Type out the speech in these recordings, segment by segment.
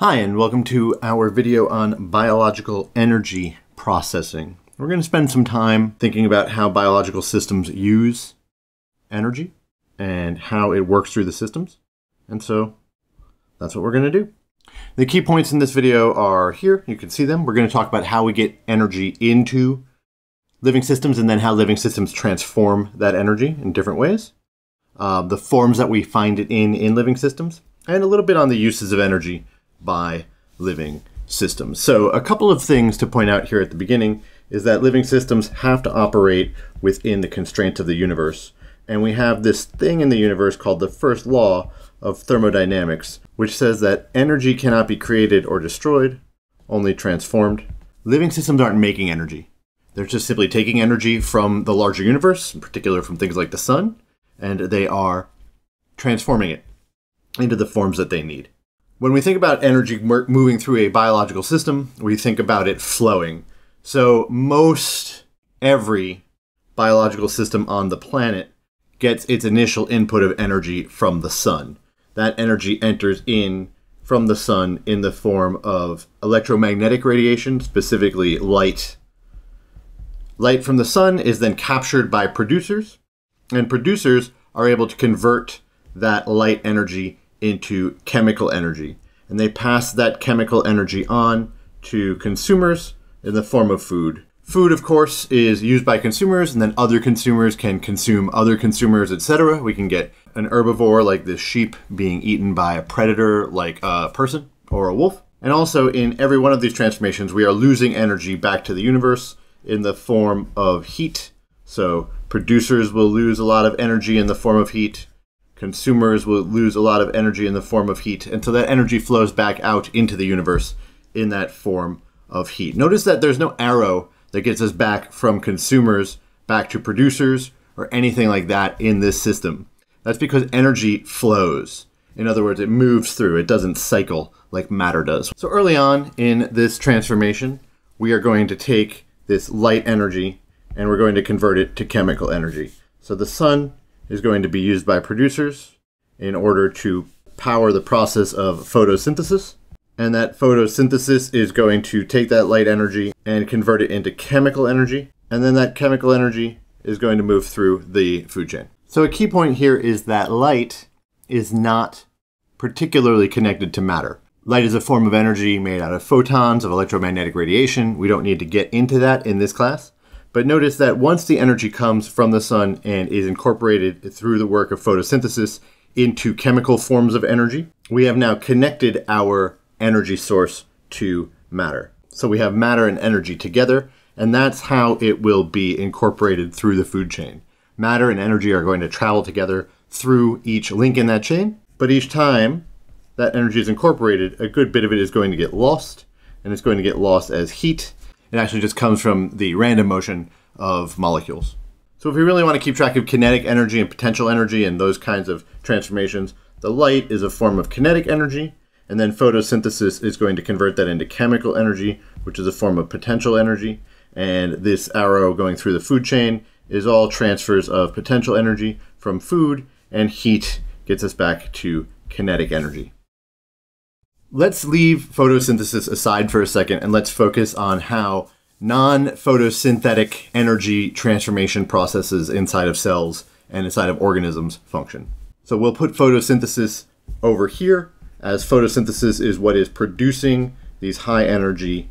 Hi, and welcome to our video on biological energy processing. We're going to spend some time thinking about how biological systems use energy and how it works through the systems. And so that's what we're going to do. The key points in this video are here. You can see them. We're going to talk about how we get energy into living systems and then how living systems transform that energy in different ways. Uh, the forms that we find it in in living systems and a little bit on the uses of energy by living systems. So, a couple of things to point out here at the beginning is that living systems have to operate within the constraints of the universe. And we have this thing in the universe called the first law of thermodynamics, which says that energy cannot be created or destroyed, only transformed. Living systems aren't making energy. They're just simply taking energy from the larger universe, in particular from things like the sun, and they are transforming it into the forms that they need. When we think about energy moving through a biological system, we think about it flowing. So, most every biological system on the planet gets its initial input of energy from the sun. That energy enters in from the sun in the form of electromagnetic radiation, specifically light. Light from the sun is then captured by producers, and producers are able to convert that light energy into chemical energy. And they pass that chemical energy on to consumers in the form of food. Food, of course, is used by consumers, and then other consumers can consume other consumers, etc. We can get an herbivore like this sheep being eaten by a predator like a person or a wolf. And also, in every one of these transformations, we are losing energy back to the universe in the form of heat. So, producers will lose a lot of energy in the form of heat consumers will lose a lot of energy in the form of heat. And so that energy flows back out into the universe in that form of heat. Notice that there's no arrow that gets us back from consumers back to producers or anything like that in this system. That's because energy flows. In other words, it moves through, it doesn't cycle like matter does. So early on in this transformation, we are going to take this light energy and we're going to convert it to chemical energy. So the sun is going to be used by producers in order to power the process of photosynthesis. And that photosynthesis is going to take that light energy and convert it into chemical energy. And then that chemical energy is going to move through the food chain. So a key point here is that light is not particularly connected to matter. Light is a form of energy made out of photons of electromagnetic radiation. We don't need to get into that in this class. But notice that once the energy comes from the sun and is incorporated through the work of photosynthesis into chemical forms of energy, we have now connected our energy source to matter. So we have matter and energy together, and that's how it will be incorporated through the food chain. Matter and energy are going to travel together through each link in that chain, but each time that energy is incorporated, a good bit of it is going to get lost, and it's going to get lost as heat it actually just comes from the random motion of molecules. So if we really want to keep track of kinetic energy and potential energy and those kinds of transformations, the light is a form of kinetic energy, and then photosynthesis is going to convert that into chemical energy, which is a form of potential energy. And this arrow going through the food chain is all transfers of potential energy from food, and heat gets us back to kinetic energy. Let's leave photosynthesis aside for a second and let's focus on how non photosynthetic energy transformation processes inside of cells and inside of organisms function. So we'll put photosynthesis over here as photosynthesis is what is producing these high energy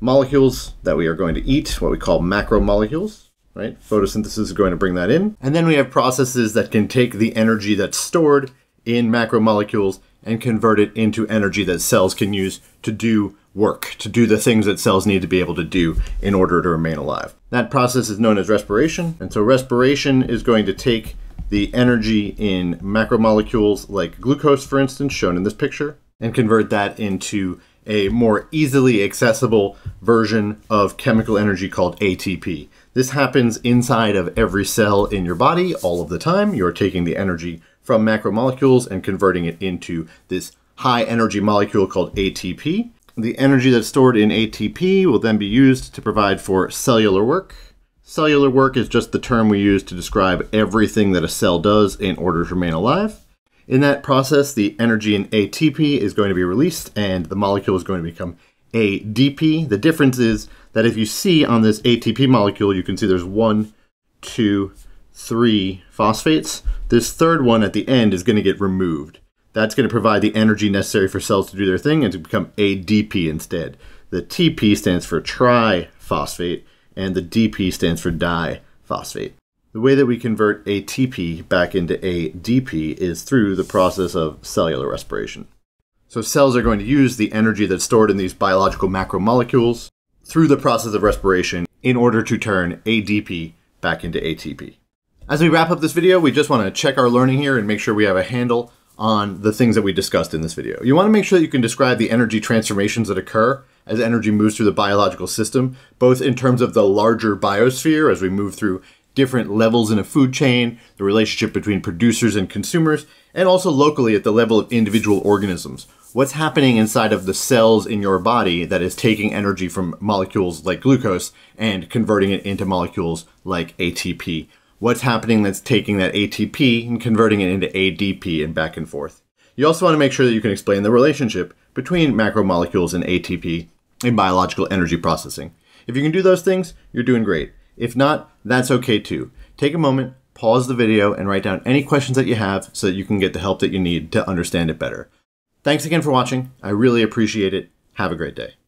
molecules that we are going to eat, what we call macromolecules, right? Photosynthesis is going to bring that in. And then we have processes that can take the energy that's stored in macromolecules and convert it into energy that cells can use to do work, to do the things that cells need to be able to do in order to remain alive. That process is known as respiration. And so respiration is going to take the energy in macromolecules like glucose, for instance, shown in this picture, and convert that into a more easily accessible version of chemical energy called ATP. This happens inside of every cell in your body all of the time. You're taking the energy from macromolecules and converting it into this high energy molecule called ATP. The energy that's stored in ATP will then be used to provide for cellular work. Cellular work is just the term we use to describe everything that a cell does in order to remain alive. In that process, the energy in ATP is going to be released and the molecule is going to become ADP. The difference is that if you see on this ATP molecule, you can see there's one, two, three phosphates. This third one at the end is going to get removed. That's going to provide the energy necessary for cells to do their thing and to become ADP instead. The TP stands for triphosphate, and the DP stands for diphosphate. The way that we convert ATP back into ADP is through the process of cellular respiration. So cells are going to use the energy that's stored in these biological macromolecules through the process of respiration in order to turn ADP back into ATP. As we wrap up this video, we just want to check our learning here and make sure we have a handle on the things that we discussed in this video. You want to make sure that you can describe the energy transformations that occur as energy moves through the biological system, both in terms of the larger biosphere as we move through different levels in a food chain, the relationship between producers and consumers, and also locally at the level of individual organisms. What's happening inside of the cells in your body that is taking energy from molecules like glucose and converting it into molecules like ATP? What's happening that's taking that ATP and converting it into ADP and back and forth? You also want to make sure that you can explain the relationship between macromolecules and ATP in biological energy processing. If you can do those things, you're doing great. If not, that's okay too. Take a moment, pause the video, and write down any questions that you have so that you can get the help that you need to understand it better. Thanks again for watching. I really appreciate it. Have a great day.